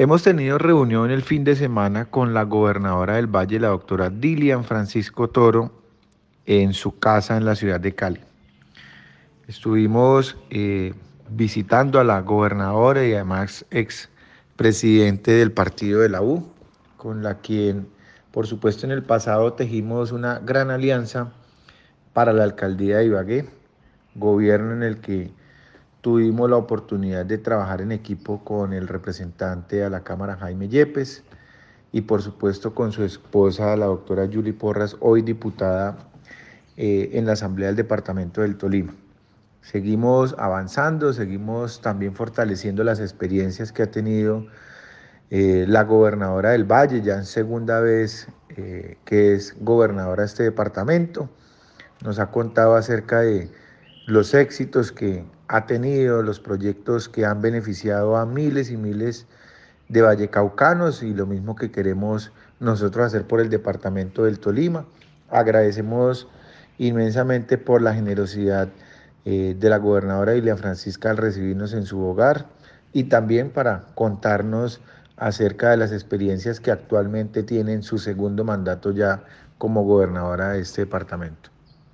Hemos tenido reunión el fin de semana con la gobernadora del Valle, la doctora Dilian Francisco Toro, en su casa en la ciudad de Cali. Estuvimos eh, visitando a la gobernadora y además ex presidente del partido de la U, con la quien, por supuesto, en el pasado tejimos una gran alianza para la alcaldía de Ibagué, gobierno en el que Tuvimos la oportunidad de trabajar en equipo con el representante a la Cámara Jaime Yepes y por supuesto con su esposa, la doctora Julie Porras, hoy diputada eh, en la Asamblea del Departamento del Tolima. Seguimos avanzando, seguimos también fortaleciendo las experiencias que ha tenido eh, la gobernadora del Valle, ya en segunda vez eh, que es gobernadora de este departamento. Nos ha contado acerca de los éxitos que ha tenido, los proyectos que han beneficiado a miles y miles de vallecaucanos y lo mismo que queremos nosotros hacer por el departamento del Tolima. Agradecemos inmensamente por la generosidad eh, de la gobernadora Ilia Francisca al recibirnos en su hogar y también para contarnos acerca de las experiencias que actualmente tiene en su segundo mandato ya como gobernadora de este departamento.